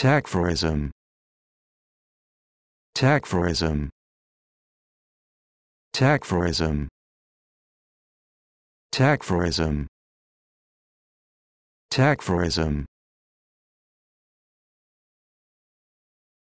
Tagphorism. Tagphorism. Tagphorism. Tagphorism. Tagphorism.